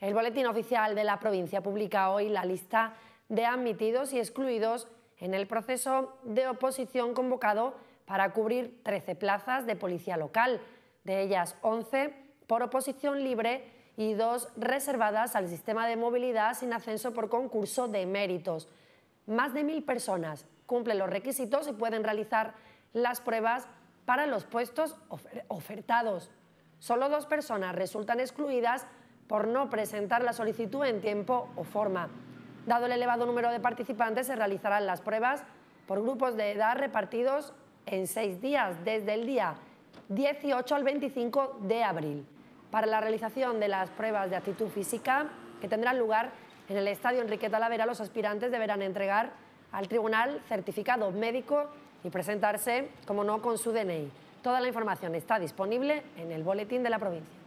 El Boletín Oficial de la provincia publica hoy la lista de admitidos y excluidos en el proceso de oposición convocado para cubrir 13 plazas de policía local, de ellas 11 por oposición libre y dos reservadas al sistema de movilidad sin ascenso por concurso de méritos. Más de mil personas cumplen los requisitos y pueden realizar las pruebas para los puestos ofertados. Solo dos personas resultan excluidas por no presentar la solicitud en tiempo o forma. Dado el elevado número de participantes, se realizarán las pruebas por grupos de edad repartidos en seis días, desde el día 18 al 25 de abril. Para la realización de las pruebas de actitud física, que tendrán lugar en el Estadio Enrique Talavera, los aspirantes deberán entregar al tribunal certificado médico y presentarse, como no, con su DNI. Toda la información está disponible en el boletín de la provincia.